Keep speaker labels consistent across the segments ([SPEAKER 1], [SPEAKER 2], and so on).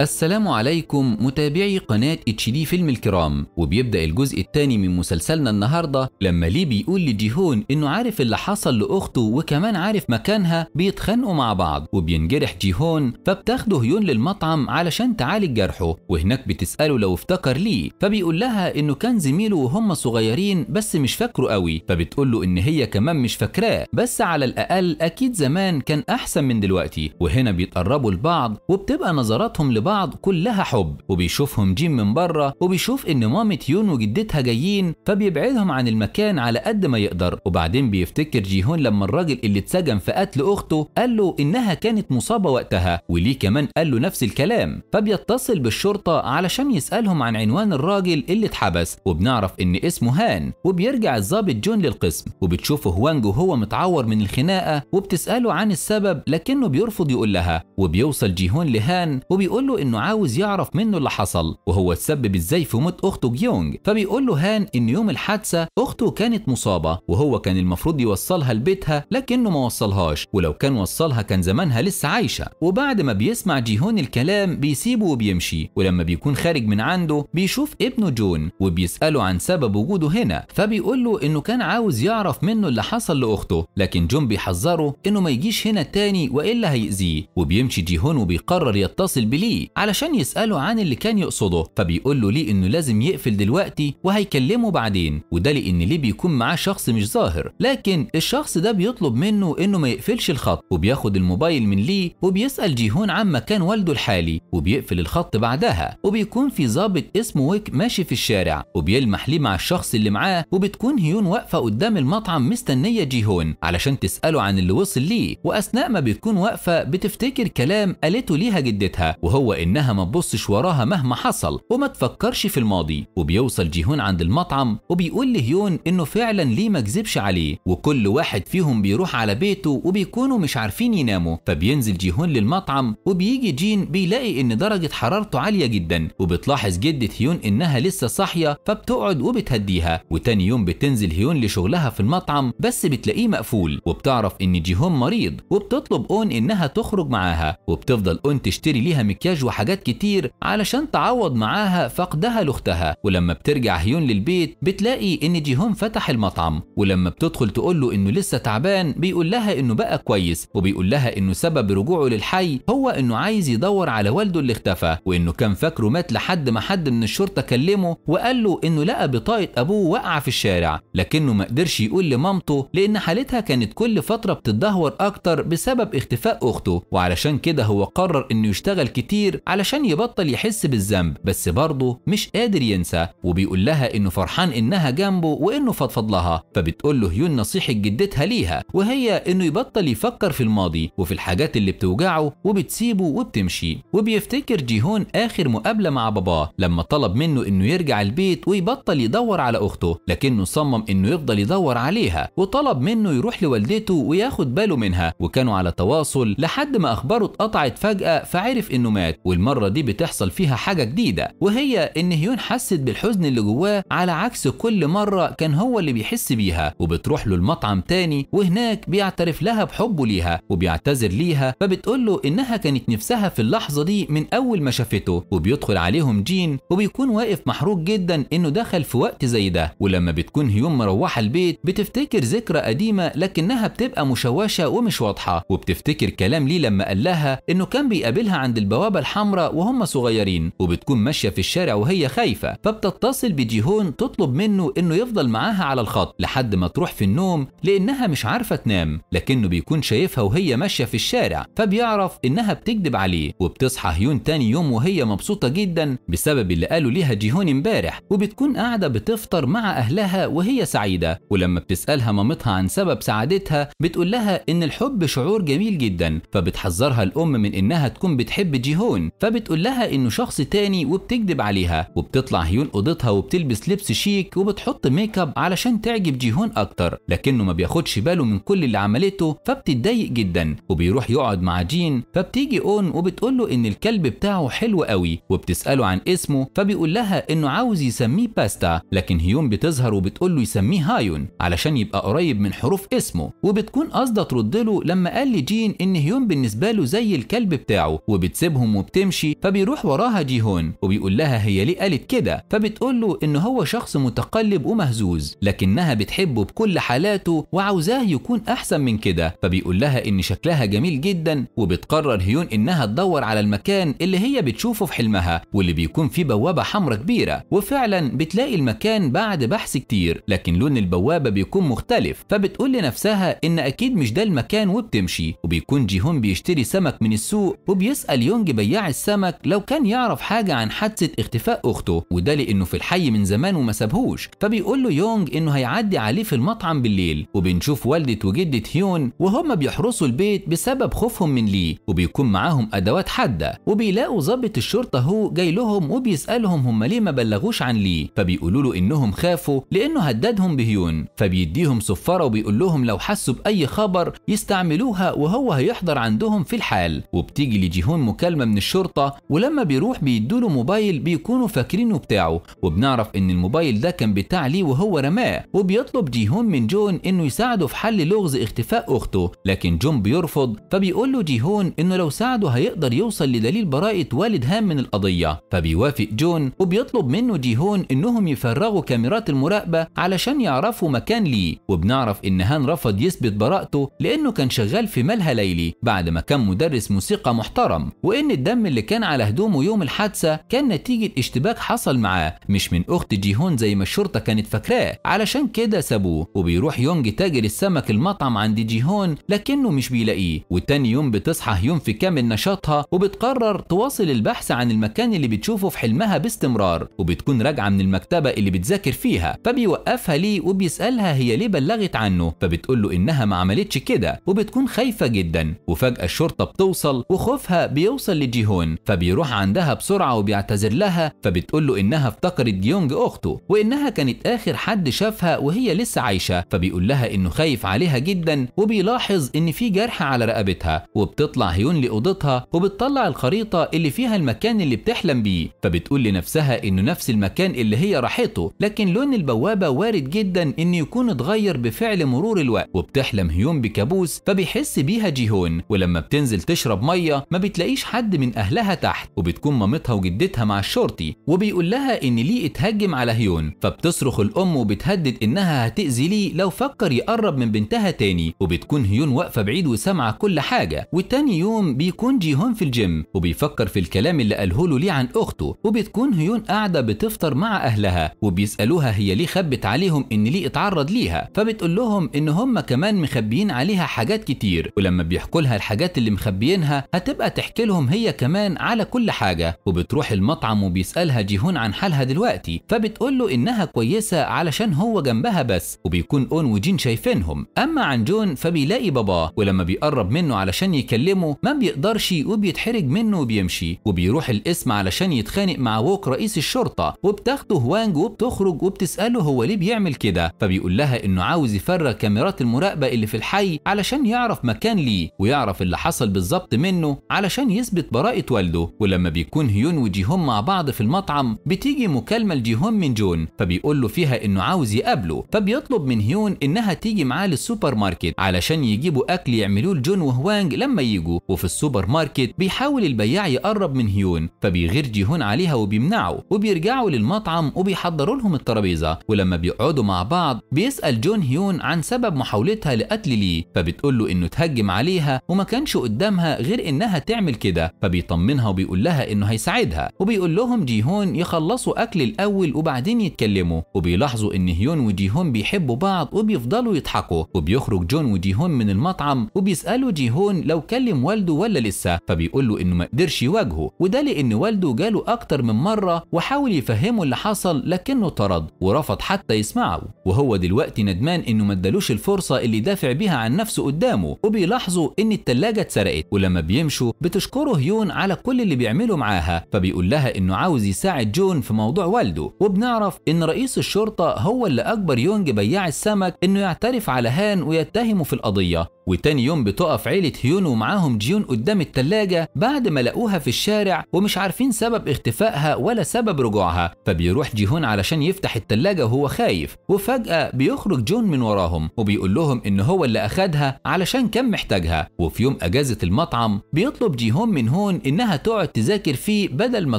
[SPEAKER 1] السلام عليكم متابعي قناة اتش دي فيلم الكرام وبيبدأ الجزء الثاني من مسلسلنا النهاردة لما لي بيقول لجيهون انه عارف اللي حصل لاخته وكمان عارف مكانها بيتخانقوا مع بعض وبينجرح جيهون فبتاخده هيون للمطعم علشان تعالج جرحه وهناك بتسأله لو افتكر ليه فبيقول لها انه كان زميله وهم صغيرين بس مش فاكره قوي فبتقول له ان هي كمان مش فاكراه بس على الاقل اكيد زمان كان احسن من دلوقتي وهنا بيتقربوا لبعض وبتبقى نظراتهم لبعض كلها حب وبيشوفهم جيم من بره وبيشوف ان مامة يون وجدتها جايين فبيبعدهم عن المكان على قد ما يقدر وبعدين بيفتكر جيهون لما الراجل اللي اتسجن في قتل اخته قال له انها كانت مصابة وقتها وليه كمان قال له نفس الكلام فبيتصل بالشرطة علشان يسألهم عن عنوان الراجل اللي اتحبس وبنعرف ان اسمه هان وبيرجع الضابط جون للقسم وبتشوفه هوانج وهو متعور من الخناقة وبتسأله عن السبب لكنه بيرفض يقول لها وبيوصل جيهون لهان وبيقول بيقول له انه عاوز يعرف منه اللي حصل وهو اتسبب ازاي في موت اخته جيونج فبيقول له هان ان يوم الحادثه اخته كانت مصابه وهو كان المفروض يوصلها لبيتها لكنه ما وصلهاش ولو كان وصلها كان زمانها لسه عايشه وبعد ما بيسمع جيهون الكلام بيسيبه وبيمشي ولما بيكون خارج من عنده بيشوف ابنه جون وبيساله عن سبب وجوده هنا فبيقول له انه كان عاوز يعرف منه اللي حصل لاخته لكن جون بيحذره انه ما يجيش هنا تاني والا هيأذيه وبيمشي جيهون وبيقرر يتصل بلي ليه علشان يسأله عن اللي كان يقصده فبيقول له ليه إنه لازم يقفل دلوقتي وهيكلمه بعدين وده لأن ليه بيكون معاه شخص مش ظاهر لكن الشخص ده بيطلب منه إنه ما يقفلش الخط وبياخد الموبايل من ليه وبيسأل جيهون عن مكان والده الحالي وبيقفل الخط بعدها وبيكون في ظابط اسمه ويك ماشي في الشارع وبيلمح ليه مع الشخص اللي معاه وبتكون هيون واقفة قدام المطعم مستنية جيهون علشان تسأله عن اللي وصل ليه وأثناء ما بتكون واقفة بتفتكر كلام قالته ليها جدتها وهو هو إنها ما تبصش وراها مهما حصل وما تفكرش في الماضي وبيوصل جيهون عند المطعم وبيقول لهيون إنه فعلا ليه ما كذبش عليه وكل واحد فيهم بيروح على بيته وبيكونوا مش عارفين يناموا فبينزل جيهون للمطعم وبيجي جين بيلاقي إن درجة حرارته عالية جدا وبتلاحظ جدة هيون إنها لسه صاحية فبتقعد وبتهديها وتاني يوم بتنزل هيون لشغلها في المطعم بس بتلاقيه مقفول وبتعرف إن جيهون مريض وبتطلب أون إنها تخرج معاها وبتفضل أون تشتري ليها ومكياج وحاجات كتير علشان تعوض معاها فقدها لاختها ولما بترجع هيون للبيت بتلاقي ان جي هون فتح المطعم ولما بتدخل تقول له انه لسه تعبان بيقول لها انه بقى كويس وبيقول لها انه سبب رجوعه للحي هو انه عايز يدور على والده اللي اختفى وانه كان فاكره مات لحد ما حد من الشرطه كلمه وقال له انه لقى بطاقه ابوه واقعه في الشارع لكنه ما قدرش يقول لمامته لان حالتها كانت كل فتره بتدهور اكتر بسبب اختفاء اخته وعلشان كده هو قرر انه يشتغل كتير كتير علشان يبطل يحس بالذنب بس برضه مش قادر ينسى وبيقول لها انه فرحان انها جنبه وانه فضفض لها فبتقول له هيون نصيحة جدتها ليها وهي انه يبطل يفكر في الماضي وفي الحاجات اللي بتوجعه وبتسيبه وبتمشي وبيفتكر جيهون اخر مقابلة مع باباه لما طلب منه انه يرجع البيت ويبطل يدور على اخته لكنه صمم انه يفضل يدور عليها وطلب منه يروح لوالدته وياخد باله منها وكانوا على تواصل لحد ما اخباره اتقطعت فجأة فعرف انه المعلومات والمرة دي بتحصل فيها حاجة جديدة وهي إن هيون حست بالحزن اللي جواه على عكس كل مرة كان هو اللي بيحس بيها وبتروح له المطعم تاني وهناك بيعترف لها بحبه ليها وبيعتذر ليها فبتقول له إنها كانت نفسها في اللحظة دي من أول ما شافته وبيدخل عليهم جين وبيكون واقف محروق جدا إنه دخل في وقت زي ده ولما بتكون هيون مروحة البيت بتفتكر ذكرى قديمة لكنها بتبقى مشوشة ومش واضحة وبتفتكر كلام ليه لما قال لها إنه كان بيقابلها عند البوابة النقابة الحمراء وهم صغيرين وبتكون ماشية في الشارع وهي خايفة فبتتصل بجيهون تطلب منه انه يفضل معاها على الخط لحد ما تروح في النوم لانها مش عارفة تنام لكنه بيكون شايفها وهي ماشية في الشارع فبيعرف انها بتكذب عليه وبتصحى هيون تاني يوم وهي مبسوطة جدا بسبب اللي قاله ليها جيهون امبارح وبتكون قاعدة بتفطر مع اهلها وهي سعيدة ولما بتسألها مامتها عن سبب سعادتها بتقول لها ان الحب شعور جميل جدا فبتحذرها الام من انها تكون بتحب جيهون هون فبتقول لها انه شخص تاني وبتكذب عليها وبتطلع هيون اوضتها وبتلبس لبس شيك وبتحط ميك اب علشان تعجب جيهون اكتر لكنه ما بياخدش باله من كل اللي عملته فبتتضايق جدا وبيروح يقعد مع جين فبتيجي اون وبتقول له ان الكلب بتاعه حلو قوي وبتساله عن اسمه فبيقول لها انه عاوز يسميه باستا لكن هيون بتظهر وبتقول له يسميه هايون علشان يبقى قريب من حروف اسمه وبتكون قاصده ترد له لما قال لجين ان هيون بالنسبه له زي الكلب بتاعه وبتسيبهم بتقوم وبتمشي فبيروح وراها جيهون وبيقول لها هي ليه قالت كده فبتقول له إن هو شخص متقلب ومهزوز لكنها بتحبه بكل حالاته وعاوزاه يكون أحسن من كده فبيقول لها إن شكلها جميل جدا وبتقرر هيون إنها تدور على المكان اللي هي بتشوفه في حلمها واللي بيكون فيه بوابة حمراء كبيرة وفعلا بتلاقي المكان بعد بحث كتير لكن لون البوابة بيكون مختلف فبتقول لنفسها إن أكيد مش ده المكان وبتمشي وبيكون جيهون بيشتري سمك من السوق وبيسأل يونج بياع السمك لو كان يعرف حاجة عن حادثة اختفاء أخته وده لأنه في الحي من زمان وما سابهوش فبيقول له يونج إنه هيعدي عليه في المطعم بالليل وبنشوف والدة وجدة هيون وهم بيحرسوا البيت بسبب خوفهم من ليه وبيكون معاهم أدوات حادة وبيلاقوا ضابط الشرطة هو جاي لهم وبيسألهم هم ليه ما بلغوش عن ليه فبيقولوا له إنهم خافوا لأنه هددهم بهيون فبيديهم صفارة وبيقول لهم لو حسوا بأي خبر يستعملوها وهو هيحضر عندهم في الحال وبتيجي لجيهون مكالمة من الشرطة ولما بيروح بيدوله موبايل بيكونوا فاكرينه بتاعه وبنعرف ان الموبايل ده كان بتاع ليه وهو رماه وبيطلب جيهون من جون انه يساعده في حل لغز اختفاء اخته لكن جون بيرفض فبيقول له جيهون انه لو ساعده هيقدر يوصل لدليل براءة والد هام من القضية فبيوافق جون وبيطلب منه جيهون انهم يفرغوا كاميرات المراقبة علشان يعرفوا مكان ليه وبنعرف ان هان رفض يثبت براءته لانه كان شغال في ملهى ليلي بعد ما كان مدرس موسيقى محترم وان لأن الدم اللي كان على هدومه يوم الحادثة كان نتيجة اشتباك حصل معاه مش من أخت جيهون زي ما الشرطة كانت فاكراه علشان كده سابوه وبيروح يونج تاجر السمك المطعم عند جيهون لكنه مش بيلاقيه وتاني يوم بتصحى هيون في كامل نشاطها وبتقرر تواصل البحث عن المكان اللي بتشوفه في حلمها باستمرار وبتكون راجعة من المكتبة اللي بتذاكر فيها فبيوقفها ليه وبيسألها هي ليه بلغت عنه فبتقول له إنها ما عملتش كده وبتكون خايفة جدا وفجأة الشرطة بتوصل وخوفها بيوصل اللي جيهون فبيروح عندها بسرعة وبيعتذر لها فبتقول له إنها افتقرت جيونج أخته وإنها كانت آخر حد شافها وهي لسه عايشة فبيقول لها إنه خايف عليها جدا وبيلاحظ إن في جرح على رقبتها وبتطلع هيون لأوضتها وبتطلع الخريطة اللي فيها المكان اللي بتحلم بيه فبتقول لنفسها إنه نفس المكان اللي هي راحته لكن لون البوابة وارد جدا إنه يكون اتغير بفعل مرور الوقت وبتحلم هيون بكابوس فبيحس بيها جيهون ولما بتنزل تشرب مية ما بتلاقيش حد حد من أهلها تحت وبتكون مامتها وجدتها مع الشرطي وبيقول لها إن ليه اتهجم على هيون فبتصرخ الأم وبتهدد إنها هتأذي ليه لو فكر يقرب من بنتها تاني وبتكون هيون واقفة بعيد وسامعة كل حاجة وتاني يوم بيكون جي هون في الجيم وبيفكر في الكلام اللي قاله له ليه عن أخته وبتكون هيون قاعدة بتفطر مع أهلها وبيسألوها هي ليه خبت عليهم إن ليه اتعرض ليها فبتقول لهم إن هم كمان مخبيين عليها حاجات كتير ولما بيحكوا لها الحاجات اللي مخبيينها هتبقى تحكي لهم هي هي كمان على كل حاجة وبتروح المطعم وبيسألها جيهون عن حالها دلوقتي فبتقول له إنها كويسة علشان هو جنبها بس وبيكون أون وجين شايفينهم أما عن جون فبيلاقي باباه ولما بيقرب منه علشان يكلمه ما بيقدرش وبيتحرج منه وبيمشي وبيروح القسم علشان يتخانق مع ووك رئيس الشرطة وبتاخده هوانج وبتخرج وبتسأله هو ليه بيعمل كده فبيقول لها إنه عاوز يفرغ كاميرات المراقبة اللي في الحي علشان يعرف مكان ليه ويعرف اللي حصل بالظبط منه علشان يثبت براءة والده ولما بيكون هيون وجيهون مع بعض في المطعم بتيجي مكالمة لجيهون من جون فبيقول له فيها إنه عاوز يقابله فبيطلب من هيون إنها تيجي معاه للسوبر ماركت علشان يجيبوا أكل يعملوه لجون وهوانج لما يجوا وفي السوبر ماركت بيحاول البياع يقرب من هيون فبيغير جيهون عليها وبيمنعه وبيرجعوا للمطعم وبيحضروا لهم الترابيزة ولما بيقعدوا مع بعض بيسأل جون هيون عن سبب محاولتها لقتل ليه فبتقول له إنه تهجم عليها وما كانش قدامها غير إنها تعمل كده فبيطمنها وبيقول لها انه هيساعدها وبيقول لهم جيهون يخلصوا اكل الاول وبعدين يتكلموا وبيلاحظوا ان هيون وجيهون بيحبوا بعض وبيفضلوا يضحكوا وبيخرج جون وجيهون من المطعم وبيسالوا جيهون لو كلم والده ولا لسه فبيقول له انه ما قدرش يواجهه وده لان والده جاله اكتر من مره وحاول يفهمه اللي حصل لكنه طرد ورفض حتى يسمعه وهو دلوقتي ندمان انه ما ادالوش الفرصه اللي دافع بيها عن نفسه قدامه وبيلاحظوا ان التلاجه اتسرقت ولما بيمشوا بتشكره هيون مليون على كل اللي بيعمله معاها فبيقول لها انه عاوز يساعد جون في موضوع والده وبنعرف ان رئيس الشرطه هو اللي اجبر يونج بياع السمك انه يعترف على هان ويتهمه في القضيه وتاني يوم بتقف عيلة هيون ومعاهم جيون قدام التلاجة بعد ما لقوها في الشارع ومش عارفين سبب اختفائها ولا سبب رجوعها فبيروح جيهون علشان يفتح التلاجة وهو خايف وفجأة بيخرج جون من وراهم وبيقول لهم إن هو اللي أخدها علشان كان محتاجها وفي يوم أجازة المطعم بيطلب جيهون من هون إنها تقعد تذاكر فيه بدل ما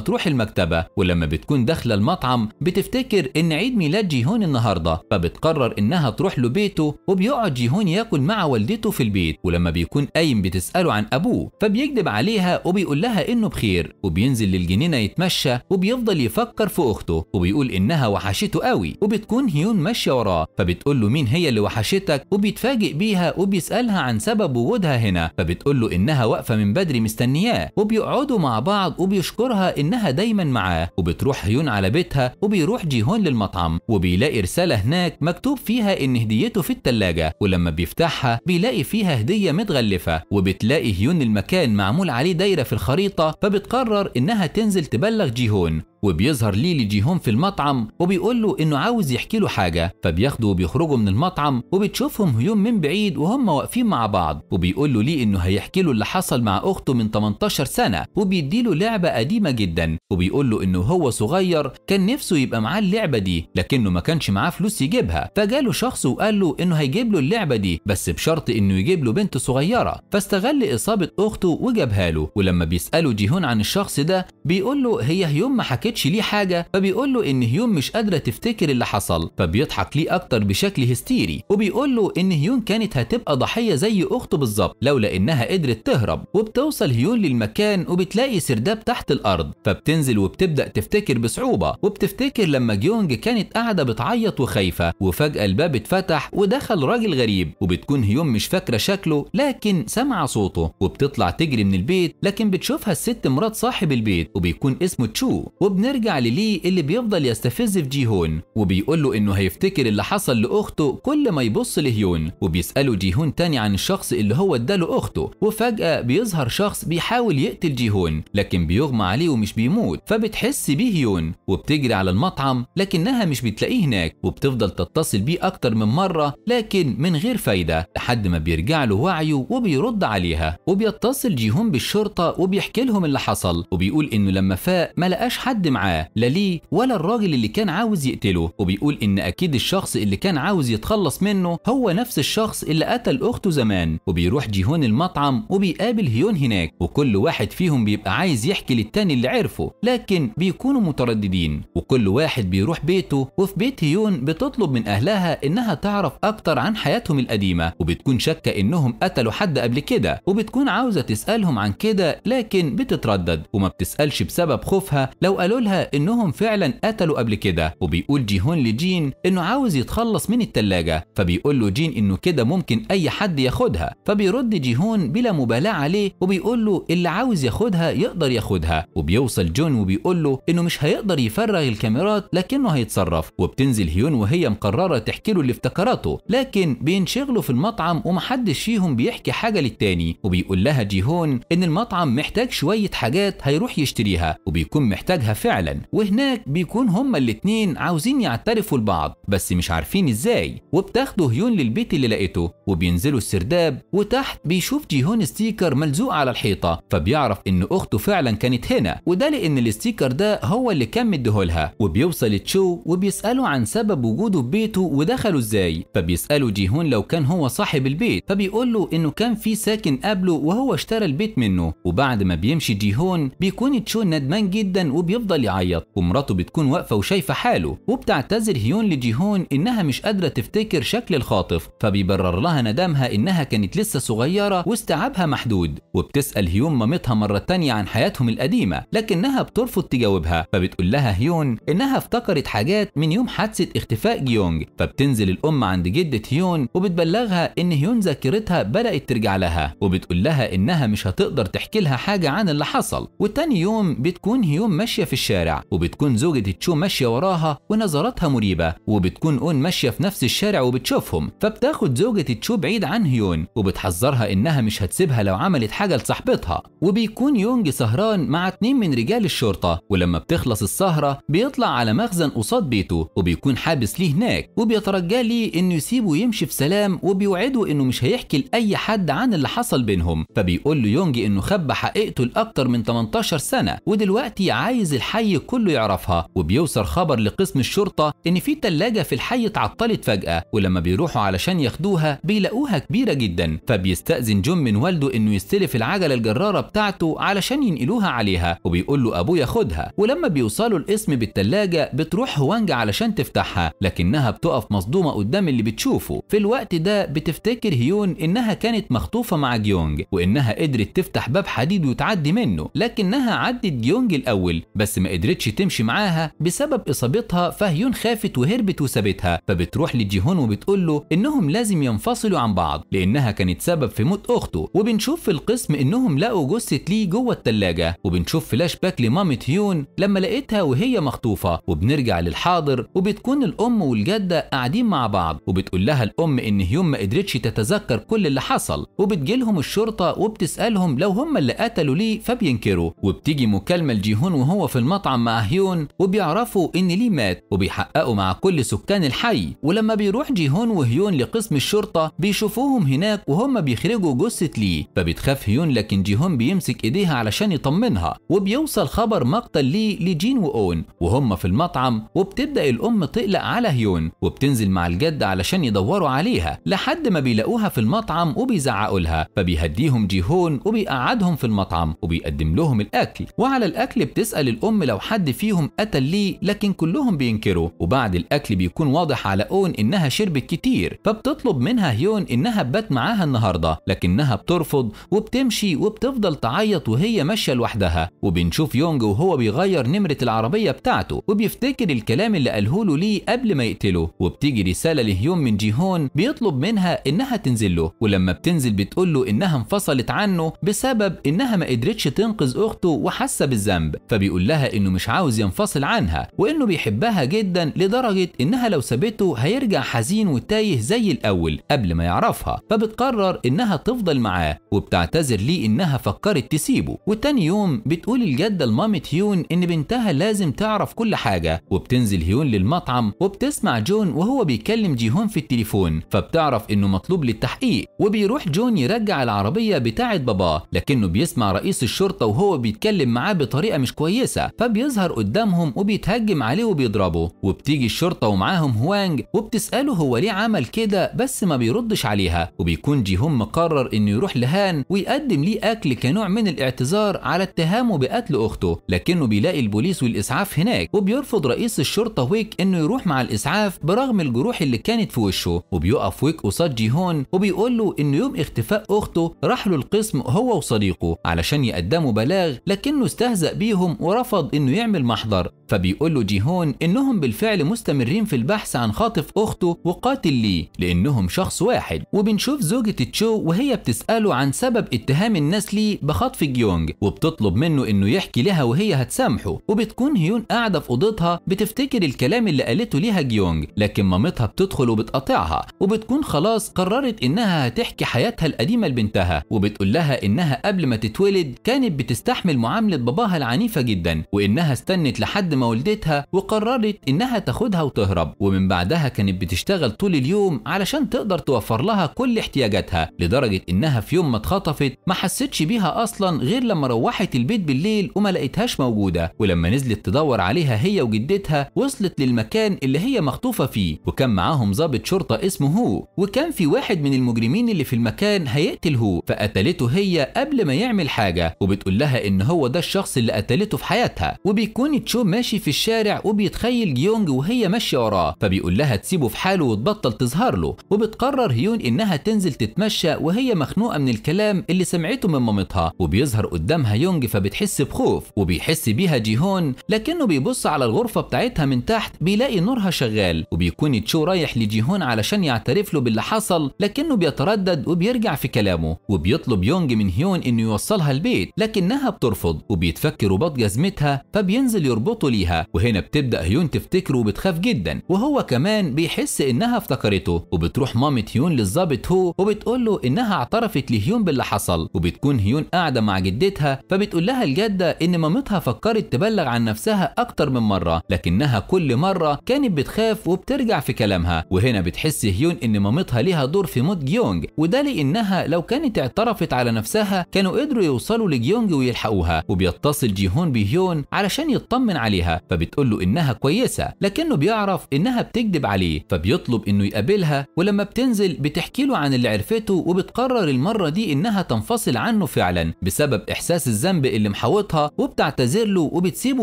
[SPEAKER 1] تروح المكتبة ولما بتكون داخلة المطعم بتفتكر إن عيد ميلاد جيهون النهاردة فبتقرر إنها تروح له بيته وبيقعد جيهون ياكل مع والدته في في البيت ولما بيكون قايم بتساله عن ابوه فبيكذب عليها وبيقول لها انه بخير وبينزل للجنينه يتمشى وبيفضل يفكر في اخته وبيقول انها وحشته قوي وبتكون هيون ماشيه وراه فبتقول له مين هي اللي وحشتك وبيتفاجئ بيها وبيسالها عن سبب وجودها هنا فبتقول له انها واقفه من بدري مستنياه وبيقعدوا مع بعض وبيشكرها انها دايما معاه وبتروح هيون على بيتها وبيروح جيهون للمطعم وبيلاقي رساله هناك مكتوب فيها ان هديته في التلاجه ولما بيفتحها بيلاقي فيها هدية متغلفة وبتلاقي هيون المكان معمول عليه دايرة في الخريطة فبتقرر إنها تنزل تبلغ جيهون وبيظهر ليلي جيهون في المطعم وبيقول له انه عاوز يحكي له حاجه فبياخده وبيخرجوا من المطعم وبتشوفهم هيوم من بعيد وهم واقفين مع بعض وبيقول له ليه انه هيحكي له اللي حصل مع اخته من 18 سنه وبيدي له لعبه قديمه جدا وبيقول له انه هو صغير كان نفسه يبقى معاه اللعبه دي لكنه ما كانش معاه فلوس يجيبها فجاله شخص وقال له انه هيجيب له اللعبه دي بس بشرط انه يجيب له بنت صغيره فاستغل اصابه اخته وجابها له ولما بيساله جيهون عن الشخص ده بيقول له هي هيوم ما حكيت قالتش ليه حاجه فبيقول له ان هيون مش قادره تفتكر اللي حصل فبيضحك ليه اكتر بشكل هستيري وبيقول له ان هيون كانت هتبقى ضحيه زي اخته بالظبط لولا انها قدرت تهرب وبتوصل هيون للمكان وبتلاقي سرداب تحت الارض فبتنزل وبتبدا تفتكر بصعوبه وبتفتكر لما جيونج كانت قاعده بتعيط وخايفه وفجاه الباب اتفتح ودخل راجل غريب وبتكون هيون مش فاكره شكله لكن سمع صوته وبتطلع تجري من البيت لكن بتشوفها الست مرات صاحب البيت وبيكون اسمه تشو وبن نرجع للي اللي بيفضل يستفز في جيهون وبيقول له انه هيفتكر اللي حصل لاخته كل ما يبص لهيون وبيساله جيهون تاني عن الشخص اللي هو اداله اخته وفجاه بيظهر شخص بيحاول يقتل جيهون لكن بيغمى عليه ومش بيموت فبتحس بيه هيون وبتجري على المطعم لكنها مش بتلاقيه هناك وبتفضل تتصل بيه اكتر من مره لكن من غير فايده لحد ما بيرجع له وعيه وبيرد عليها وبيتصل جيهون بالشرطه وبيحكي لهم اللي حصل وبيقول انه لما فاق ما لقاش حد معاه لا ليه ولا الراجل اللي كان عاوز يقتله وبيقول ان اكيد الشخص اللي كان عاوز يتخلص منه هو نفس الشخص اللي قتل اخته زمان وبيروح جيهون المطعم وبيقابل هيون هناك وكل واحد فيهم بيبقى عايز يحكي للتاني اللي عرفه لكن بيكونوا مترددين وكل واحد بيروح بيته وفي بيت هيون بتطلب من اهلها انها تعرف اكتر عن حياتهم القديمه وبتكون شاكه انهم قتلوا حد قبل كده وبتكون عاوزه تسالهم عن كده لكن بتتردد وما بتسالش بسبب خوفها لو قالوا بيقولها إنهم فعلا قتلوا قبل كده وبيقول جي هون لجين إنه عاوز يتخلص من التلاجة فبيقول له جين إنه كده ممكن أي حد ياخدها فبيرد جي هون بلا مبالاة عليه وبيقول له اللي عاوز ياخدها يقدر ياخدها وبيوصل جون وبيقول له إنه مش هيقدر يفرغ الكاميرات لكنه هيتصرف وبتنزل هيون وهي مقررة تحكي له اللي افتكرته لكن بينشغلوا في المطعم ومحدش فيهم بيحكي حاجة للتاني وبيقول لها جي هون إن المطعم محتاج شوية حاجات هيروح يشتريها وبيكون محتاجها فعلا فعلا وهناك بيكون هما الاتنين عاوزين يعترفوا لبعض بس مش عارفين ازاي وبتاخده هيون للبيت اللي لقيته وبينزلوا السرداب وتحت بيشوف جيهون ستيكر ملزوق على الحيطه فبيعرف ان اخته فعلا كانت هنا وده لان الستيكر ده هو اللي كان مديهولها وبيوصل تشو وبيساله عن سبب وجوده في بيته ودخلوا ازاي فبيساله جيهون لو كان هو صاحب البيت فبيقول له انه كان في ساكن قبله وهو اشترى البيت منه وبعد ما بيمشي جيهون بيكون تشو ندمان جدا وبيفضل يفضل يعيط ومراته بتكون واقفة وشايفة حاله وبتعتذر هيون لجيهون إنها مش قادرة تفتكر شكل الخاطف فبيبرر لها ندمها إنها كانت لسه صغيرة واستيعابها محدود وبتسأل هيون مامتها مرة تانية عن حياتهم القديمة لكنها بترفض تجاوبها فبتقول لها هيون إنها افتكرت حاجات من يوم حادثة اختفاء جيونج فبتنزل الأم عند جدة هيون وبتبلغها إن هيون ذاكرتها بدأت ترجع لها وبتقول لها إنها مش هتقدر تحكي لها حاجة عن اللي حصل وتاني يوم بتكون هيون ماشية في الشارع وبتكون زوجة تشو ماشية وراها ونظراتها مريبة وبتكون أون ماشية في نفس الشارع وبتشوفهم فبتاخد زوجة تشو بعيد عن هيون وبتحذرها إنها مش هتسيبها لو عملت حاجة لصاحبتها وبيكون يونج سهران مع اتنين من رجال الشرطة ولما بتخلص السهرة بيطلع على مخزن قصاد بيته وبيكون حابس ليه هناك وبيترجى ليه إنه يسيبه يمشي في سلام وبيوعده إنه مش هيحكي لأي حد عن اللي حصل بينهم فبيقول له يونج إنه خبى حقيقته لأكتر من 18 سنة ودلوقتي عايز الحق الحي كله يعرفها وبيوصل خبر لقسم الشرطة إن في تلاجة في الحي اتعطلت فجأة ولما بيروحوا علشان ياخدوها بيلاقوها كبيرة جدا فبيستأذن جون من والده إنه يستلف العجلة الجرارة بتاعته علشان ينقلوها عليها وبيقول له أبوه ياخدها ولما بيوصلوا القسم بالتلاجة بتروح هوانج علشان تفتحها لكنها بتقف مصدومة قدام اللي بتشوفه في الوقت ده بتفتكر هيون إنها كانت مخطوفة مع جيونج وإنها قدرت تفتح باب حديد وتعدي منه لكنها عدت جيونج الأول بس ما قدرتش تمشي معاها بسبب اصابتها فهيون خافت وهربت وسابتها فبتروح لجيهون وبتقول له انهم لازم ينفصلوا عن بعض لانها كانت سبب في موت اخته وبنشوف في القسم انهم لقوا جثه ليه جوه الثلاجه وبنشوف فلاش باك لمامة هيون لما لقيتها وهي مخطوفه وبنرجع للحاضر وبتكون الام والجده قاعدين مع بعض وبتقول لها الام ان هيون ما قدرتش تتذكر كل اللي حصل وبتجيلهم الشرطه وبتسالهم لو هم اللي قتلوا ليه فبينكروا وبتيجي مكالمه لجيهون وهو في الم مطعم مع هيون وبيعرفوا ان لي مات وبيحققوا مع كل سكان الحي ولما بيروح جيهون وهيون لقسم الشرطة بيشوفوهم هناك وهم بيخرجوا جثة لي فبتخاف هيون لكن جيهون بيمسك ايديها علشان يطمنها وبيوصل خبر مقتل لي لجين واون وهم في المطعم وبتبدأ الأم تقلق على هيون وبتنزل مع الجد علشان يدوروا عليها لحد ما بيلاقوها في المطعم وبيزعقوا لها فبيهديهم جيهون وبيقعدهم في المطعم وبيقدم لهم الأكل وعلى الأكل بتسأل الأم لو حد فيهم قتل ليه لكن كلهم بينكروا وبعد الاكل بيكون واضح على اون انها شربت كتير فبتطلب منها هيون انها تبات معاها النهارده لكنها بترفض وبتمشي وبتفضل تعيط وهي ماشيه لوحدها وبنشوف يونج وهو بيغير نمره العربيه بتاعته وبيفتكر الكلام اللي قاله له ليه قبل ما يقتله وبتيجي رساله لهيون من جيهون بيطلب منها انها تنزل له ولما بتنزل بتقول له انها انفصلت عنه بسبب انها ما قدرتش تنقذ اخته وحاسه بالذنب فبيقول لها انه مش عاوز ينفصل عنها وانه بيحبها جدا لدرجه انها لو سابته هيرجع حزين وتايه زي الاول قبل ما يعرفها فبتقرر انها تفضل معاه وبتعتذر ليه انها فكرت تسيبه وتاني يوم بتقول الجده لمامة هيون ان بنتها لازم تعرف كل حاجه وبتنزل هيون للمطعم وبتسمع جون وهو بيكلم جيهون في التليفون فبتعرف انه مطلوب للتحقيق وبيروح جون يرجع العربيه بتاعه باباه لكنه بيسمع رئيس الشرطه وهو بيتكلم معاه بطريقه مش كويسه فبيظهر قدامهم وبيتهجم عليه وبيضربه وبتيجي الشرطة ومعاهم هوانج وبتسأله هو ليه عمل كده بس ما بيردش عليها وبيكون جي هم مقرر انه يروح لهان ويقدم ليه اكل كنوع من الاعتذار على اتهامه بقتل اخته لكنه بيلاقي البوليس والاسعاف هناك وبيرفض رئيس الشرطة ويك انه يروح مع الاسعاف برغم الجروح اللي كانت في وشه وبيقف ويك قصاد جي هون وبيقول له انه يوم اختفاء اخته راح له القسم هو وصديقه علشان يقدموا بلاغ لكنه استهزأ بيهم ورفض انه يعمل محضر فبيقول له جيهون انهم بالفعل مستمرين في البحث عن خاطف اخته وقاتل ليه لانهم شخص واحد وبنشوف زوجة تشو وهي بتسأله عن سبب اتهام الناس ليه بخطف جيونج وبتطلب منه انه يحكي لها وهي هتسامحه وبتكون هيون قاعدة في اوضتها بتفتكر الكلام اللي قالته ليها جيونج لكن مامتها بتدخل وبتقاطعها وبتكون خلاص قررت انها هتحكي حياتها القديمة لبنتها وبتقول لها انها قبل ما تتولد كانت بتستحمل معاملة باباها العنيفة جدا وإنها استنت لحد ما ولدتها وقررت إنها تاخدها وتهرب ومن بعدها كانت بتشتغل طول اليوم علشان تقدر توفر لها كل احتياجاتها لدرجة إنها في يوم ما اتخطفت ما حستش بيها أصلا غير لما روحت البيت بالليل وما لقيتهاش موجودة ولما نزلت تدور عليها هي وجدتها وصلت للمكان اللي هي مخطوفة فيه وكان معاهم ضابط شرطة اسمه هو وكان في واحد من المجرمين اللي في المكان هيقتل هو فقتلته هي قبل ما يعمل حاجة وبتقول لها إن هو ده الشخص اللي قتلته في حياتها بتاعتها وبيكون تشو ماشي في الشارع وبيتخيل جيونج وهي ماشيه وراه فبيقول لها تسيبه في حاله وتبطل تظهر له وبتقرر هيون انها تنزل تتمشى وهي مخنوقه من الكلام اللي سمعته من مامتها وبيظهر قدامها يونج فبتحس بخوف وبيحس بيها جيهون لكنه بيبص على الغرفه بتاعتها من تحت بيلاقي نورها شغال وبيكون تشو رايح لجيهون علشان يعترف له باللي حصل لكنه بيتردد وبيرجع في كلامه وبيطلب يونج من هيون انه يوصلها البيت لكنها بترفض وبيتفكر رباط جزمتها فبينزل يربطه ليها وهنا بتبدا هيون تفتكره وبتخاف جدا وهو كمان بيحس انها افتكرته وبتروح مامة هيون للظابط هو وبتقول له انها اعترفت لهيون باللي حصل وبتكون هيون قاعده مع جدتها فبتقول لها الجده ان مامتها فكرت تبلغ عن نفسها اكتر من مره لكنها كل مره كانت بتخاف وبترجع في كلامها وهنا بتحس هيون ان مامتها ليها دور في موت جيونج وده لانها لو كانت اعترفت على نفسها كانوا قدروا يوصلوا لجيونج ويلحقوها وبيتصل جيهون بهيون علشان يطمن عليها فبتقول له انها كويسه لكنه بيعرف انها بتكذب عليه فبيطلب انه يقابلها ولما بتنزل بتحكي له عن اللي عرفته وبتقرر المره دي انها تنفصل عنه فعلا بسبب احساس الذنب اللي محوطها وبتعتذر له وبتسيبه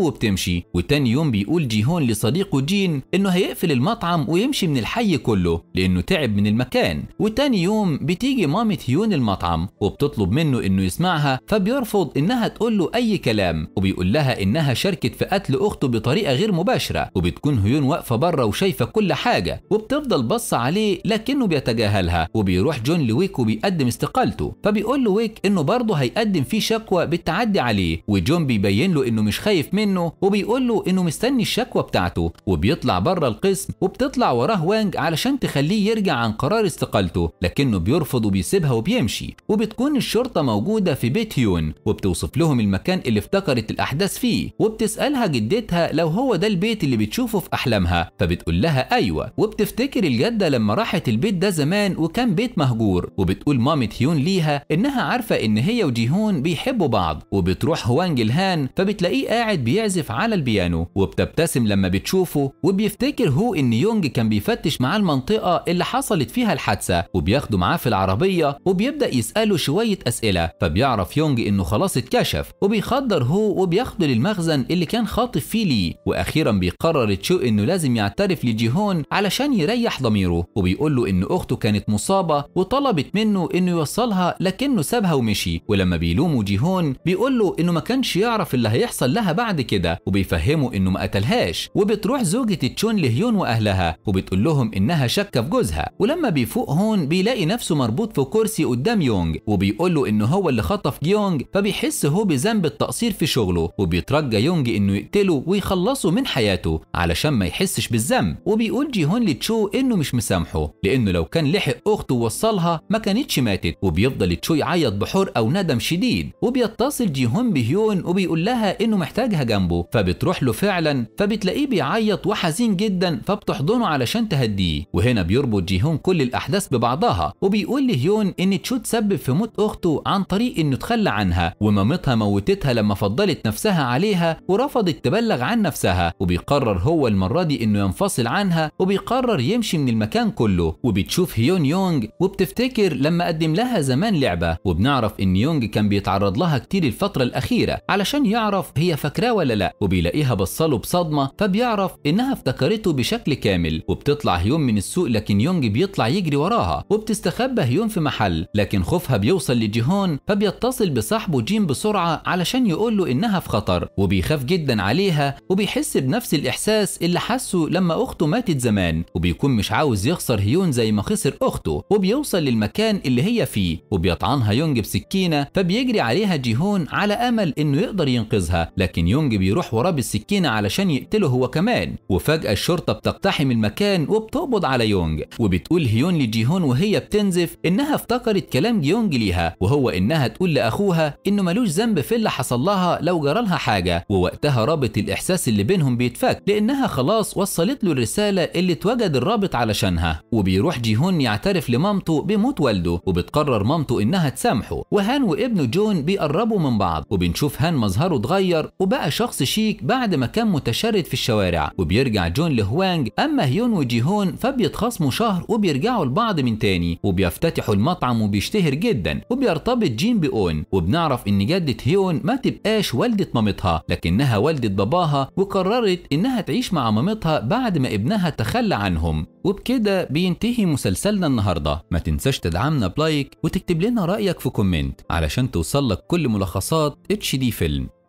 [SPEAKER 1] وبتمشي وتاني يوم بيقول جيهون لصديقه جين انه هيقفل المطعم ويمشي من الحي كله لانه تعب من المكان وتاني يوم بتيجي مامة هيون المطعم وبتطلب منه انه يسمعها فبيرفض انها تقول له اي كلام وبيقول لها ان انها شاركت في قتل اخته بطريقه غير مباشره وبتكون هيون واقفه بره وشايفه كل حاجه وبتفضل باصه عليه لكنه بيتجاهلها وبيروح جون لويك وبيقدم استقالته فبيقول له ويك انه برضه هيقدم فيه شكوى بالتعدي عليه وجون بيبين له انه مش خايف منه وبيقول له انه مستني الشكوى بتاعته وبيطلع بره القسم وبتطلع وراه وانج علشان تخليه يرجع عن قرار استقالته لكنه بيرفض وبيسيبها وبيمشي وبتكون الشرطه موجوده في بيت هيون وبتوصف لهم المكان اللي افتكرت الاحداث فيه فيه وبتسألها جدتها لو هو ده البيت اللي بتشوفه في أحلامها فبتقول لها أيوة وبتفتكر الجدة لما راحت البيت ده زمان وكان بيت مهجور وبتقول مامة هيون ليها إنها عارفة إن هي وجيهون بيحبوا بعض وبتروح هوانج الهان فبتلاقيه قاعد بيعزف على البيانو وبتبتسم لما بتشوفه وبيفتكر هو إن يونج كان بيفتش معاه المنطقة اللي حصلت فيها الحادثة وبياخده معاه في العربية وبيبدأ يسأله شوية أسئلة فبيعرف يونج إنه خلاص اتكشف وبيخدر هو وبياخده للمركز المخزن اللي كان خاطف فيه ليه واخيرا بيقرر تشو انه لازم يعترف لجيهون علشان يريح ضميره وبيقول له ان اخته كانت مصابه وطلبت منه انه يوصلها لكنه سابها ومشي ولما بيلومه جيهون بيقول له انه ما كانش يعرف اللي هيحصل لها بعد كده وبيفهمه انه ما قتلهاش وبتروح زوجة تشون لهيون واهلها وبتقول لهم انها شاكه في جوزها ولما بيفوق هون بيلاقي نفسه مربوط في كرسي قدام يونج وبيقول له انه هو اللي خطف جيونج فبيحس هو بذنب التقصير في شغله وبيتراجع رجى يونج انه يقتله ويخلصه من حياته علشان ما يحسش بالذنب وبيقول جي هون لتشو انه مش مسامحه لانه لو كان لحق اخته ووصلها ما كانتش ماتت وبيفضل تشو يعيط بحرقه وندم شديد وبيتصل جي هون بهيون وبيقول لها انه محتاجها جنبه فبتروح له فعلا فبتلاقيه بيعيط وحزين جدا فبتحضنه علشان تهديه وهنا بيربط جي هون كل الاحداث ببعضها وبيقول لهيون ان تشو تسبب في موت اخته عن طريق انه تخلى عنها ومامتها موتتها لما فضلت نفسها على عليها ورفضت تبلغ عن نفسها وبيقرر هو المرة دي انه ينفصل عنها وبيقرر يمشي من المكان كله وبتشوف هيون يونج وبتفتكر لما قدم لها زمان لعبة وبنعرف ان يونج كان بيتعرض لها كتير الفترة الأخيرة علشان يعرف هي فاكراه ولا لا وبيلاقيها بصله بصدمة فبيعرف انها افتكرته بشكل كامل وبتطلع هيون من السوق لكن يونج بيطلع يجري وراها وبتستخبى هيون في محل لكن خوفها بيوصل لجيهون فبيتصل بصاحبه جيم بسرعة علشان يقول له انها في خطر وبيخاف جدا عليها وبيحس بنفس الإحساس اللي حسه لما أخته ماتت زمان وبيكون مش عاوز يخسر هيون زي ما خسر أخته وبيوصل للمكان اللي هي فيه وبيطعنها يونج بسكينة فبيجري عليها جيهون على أمل إنه يقدر ينقذها لكن يونج بيروح وراه بالسكينة علشان يقتله هو كمان وفجأة الشرطة بتقتحم المكان وبتقبض على يونج وبتقول هيون لجيهون وهي بتنزف إنها افتكرت كلام جيونج ليها وهو إنها تقول لأخوها إنه ملوش ذنب في اللي حصل لها لو جرى لها حاجة حاجة ووقتها رابط الإحساس اللي بينهم بيتفك لأنها خلاص وصلت له الرسالة اللي اتوجد الرابط علشانها وبيروح جيهون يعترف لمامته بموت والده وبتقرر مامته إنها تسامحه وهان وابنه جون بيقربوا من بعض وبنشوف هان مظهره اتغير وبقى شخص شيك بعد ما كان متشرد في الشوارع وبيرجع جون لهوانج أما هيون وجيهون فبيتخاصموا شهر وبيرجعوا لبعض من تاني وبيفتتحوا المطعم وبيشتهر جدا وبيرتبط جين بأون وبنعرف إن جدة هيون ما تبقاش والدة مامتها لكنها والدت باباها وقررت إنها تعيش مع مامتها بعد ما ابنها تخلى عنهم وبكده بينتهي مسلسلنا النهاردة ما تنساش تدعمنا بلايك وتكتب لنا رأيك في كومنت علشان توصلك كل ملخصات اتش دي فيلم